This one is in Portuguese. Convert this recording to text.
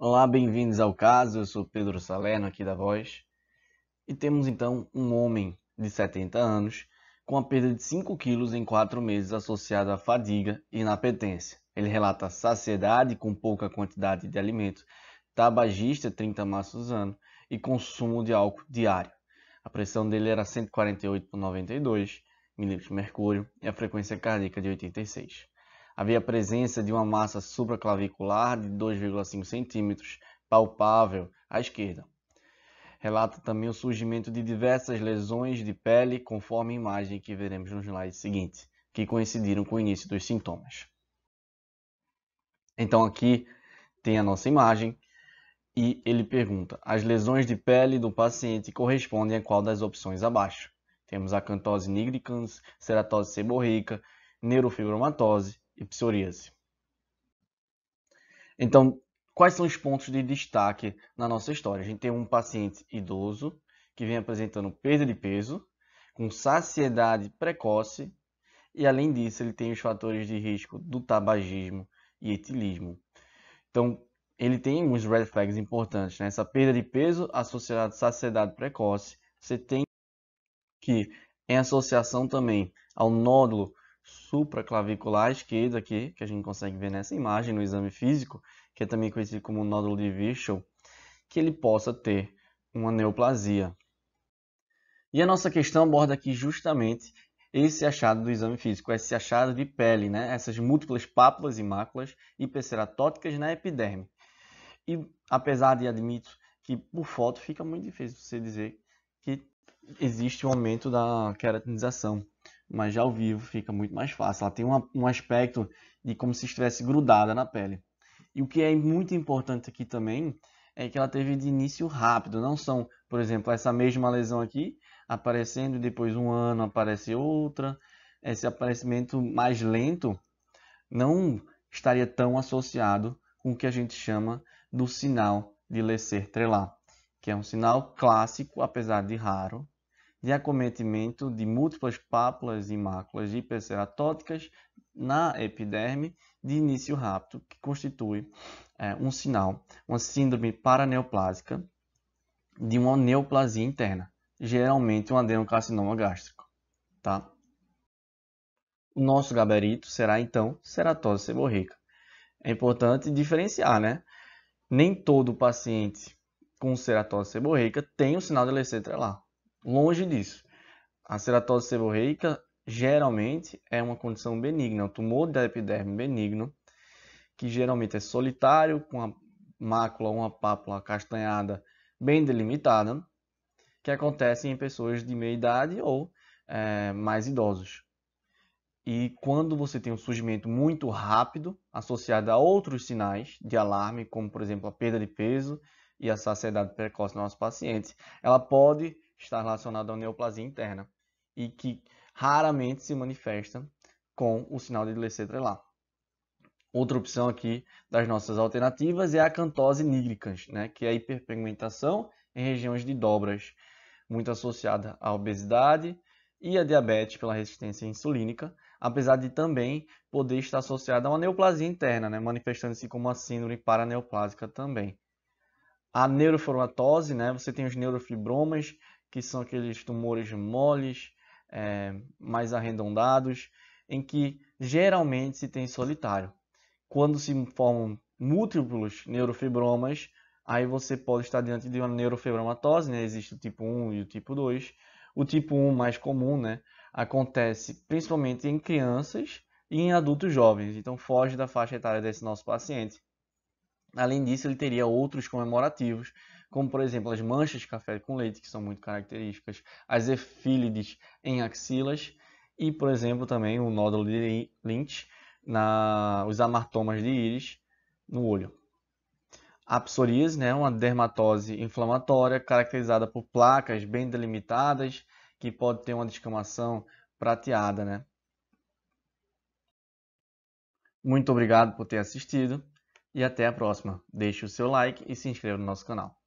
Olá, bem-vindos ao caso. Eu sou Pedro Salerno, aqui da Voz. E temos então um homem de 70 anos com a perda de 5 quilos em 4 meses associada à fadiga e inapetência. Ele relata saciedade com pouca quantidade de alimento, tabagista 30 maços ano e consumo de álcool diário. A pressão dele era 148 por 92 milímetros de mercúrio e a frequência cardíaca de 86. Havia presença de uma massa supraclavicular de 2,5 centímetros, palpável à esquerda. Relata também o surgimento de diversas lesões de pele, conforme a imagem que veremos no slide seguinte, que coincidiram com o início dos sintomas. Então aqui tem a nossa imagem e ele pergunta: as lesões de pele do paciente correspondem a qual das opções abaixo? Temos acantose nigricans, ceratose seborreica, neurofibromatose, e psoríase. Então, quais são os pontos de destaque na nossa história? A gente tem um paciente idoso que vem apresentando perda de peso, com saciedade precoce, e além disso, ele tem os fatores de risco do tabagismo e etilismo. Então, ele tem uns red flags importantes, né? Essa perda de peso associada à saciedade precoce, você tem que, em associação também ao nódulo supraclavicular esquerdo aqui, que a gente consegue ver nessa imagem no exame físico, que é também conhecido como nódulo de Virchow, que ele possa ter uma neoplasia. E a nossa questão aborda aqui justamente esse achado do exame físico, esse achado de pele, né? essas múltiplas pápulas e máculas hiperceratóticas na epiderme. E apesar de admito que por foto fica muito difícil você dizer que existe um aumento da queratinização mas já ao vivo fica muito mais fácil. Ela tem uma, um aspecto de como se estivesse grudada na pele. E o que é muito importante aqui também é que ela teve de início rápido, não são, por exemplo, essa mesma lesão aqui aparecendo e depois um ano aparece outra. Esse aparecimento mais lento não estaria tão associado com o que a gente chama do sinal de lesser trelar, que é um sinal clássico, apesar de raro, de acometimento de múltiplas pápulas e máculas hiperceratóticas na epiderme de início rápido, que constitui é, um sinal, uma síndrome paraneoplásica de uma neoplasia interna, geralmente um adenocarcinoma gástrico. Tá? O nosso gabarito será então ceratose seborreica. É importante diferenciar, né? Nem todo paciente com ceratose seborreica tem o sinal de LC trelar. Longe disso. A ceratose seborreica geralmente é uma condição benigna, um tumor da epiderme benigno, que geralmente é solitário, com a mácula ou uma pápula castanhada bem delimitada, que acontece em pessoas de meia idade ou é, mais idosos. E quando você tem um surgimento muito rápido, associado a outros sinais de alarme, como por exemplo a perda de peso e a saciedade precoce no nosso paciente, ela pode está relacionado à neoplasia interna e que raramente se manifesta com o sinal de Delessé trelar. Outra opção aqui das nossas alternativas é a acantose nigricans, né, que é a hiperpigmentação em regiões de dobras, muito associada à obesidade e à diabetes pela resistência insulínica, apesar de também poder estar associada a uma neoplasia interna, né, manifestando-se como uma síndrome paraneoplásica também. A neuroformatose, né, você tem os neurofibromas, que são aqueles tumores moles, é, mais arredondados, em que geralmente se tem solitário. Quando se formam múltiplos neurofibromas, aí você pode estar diante de uma neurofibromatose, né? Existe o tipo 1 e o tipo 2. O tipo 1 mais comum, né? Acontece principalmente em crianças e em adultos jovens, então foge da faixa etária desse nosso paciente. Além disso, ele teria outros comemorativos, como por exemplo as manchas de café com leite, que são muito características, as efílides em axilas e, por exemplo, também o nódulo de Lynch, na, os amartomas de íris no olho. A psoríase né, é uma dermatose inflamatória caracterizada por placas bem delimitadas, que pode ter uma descamação prateada. Né? Muito obrigado por ter assistido e até a próxima. Deixe o seu like e se inscreva no nosso canal.